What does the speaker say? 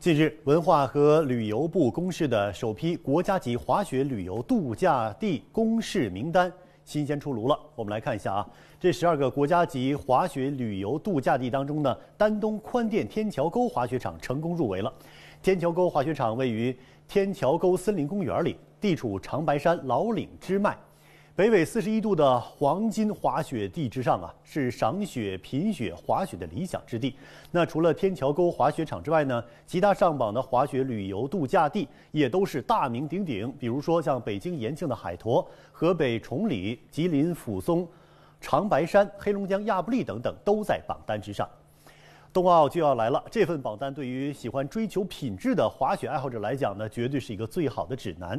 近日，文化和旅游部公示的首批国家级滑雪旅游度假地公示名单新鲜出炉了。我们来看一下啊，这十二个国家级滑雪旅游度假地当中呢，丹东宽甸天桥沟滑雪场成功入围了。天桥沟滑雪场位于天桥沟森林公园里，地处长白山老岭支脉。北纬四十一度的黄金滑雪地之上啊，是赏雪、品雪、滑雪的理想之地。那除了天桥沟滑雪场之外呢，其他上榜的滑雪旅游度假地也都是大名鼎鼎。比如说像北京延庆的海坨、河北崇礼、吉林抚松、长白山、黑龙江亚布力等等，都在榜单之上。冬奥就要来了，这份榜单对于喜欢追求品质的滑雪爱好者来讲呢，绝对是一个最好的指南。